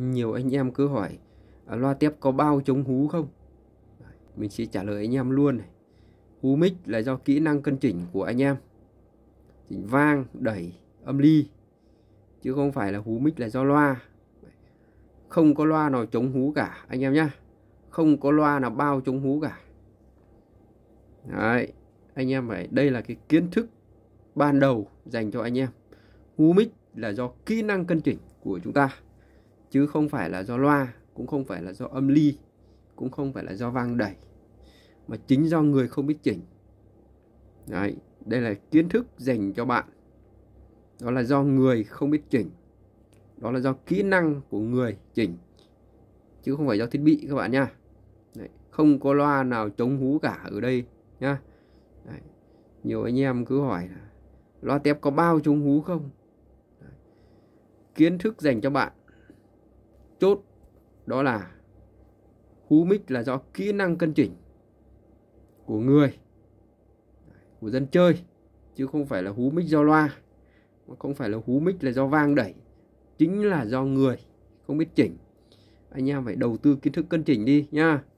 nhiều anh em cứ hỏi loa tép có bao chống hú không mình sẽ trả lời anh em luôn này hú mic là do kỹ năng cân chỉnh của anh em chỉnh vang đẩy âm ly chứ không phải là hú mic là do loa không có loa nào chống hú cả anh em nhá không có loa nào bao chống hú cả đấy anh em phải đây là cái kiến thức ban đầu dành cho anh em hú mic là do kỹ năng cân chỉnh của chúng ta chứ không phải là do loa cũng không phải là do âm ly cũng không phải là do vang đẩy mà chính do người không biết chỉnh đấy đây là kiến thức dành cho bạn đó là do người không biết chỉnh đó là do kỹ năng của người chỉnh chứ không phải do thiết bị các bạn nha đấy, không có loa nào chống hú cả ở đây nhá đấy, nhiều anh em cứ hỏi là loa tép có bao chống hú không đấy, kiến thức dành cho bạn chốt đó là hú mic là do kỹ năng cân chỉnh của người của dân chơi chứ không phải là hú mic do loa mà không phải là hú mic là do vang đẩy chính là do người không biết chỉnh anh em phải đầu tư kiến thức cân chỉnh đi nha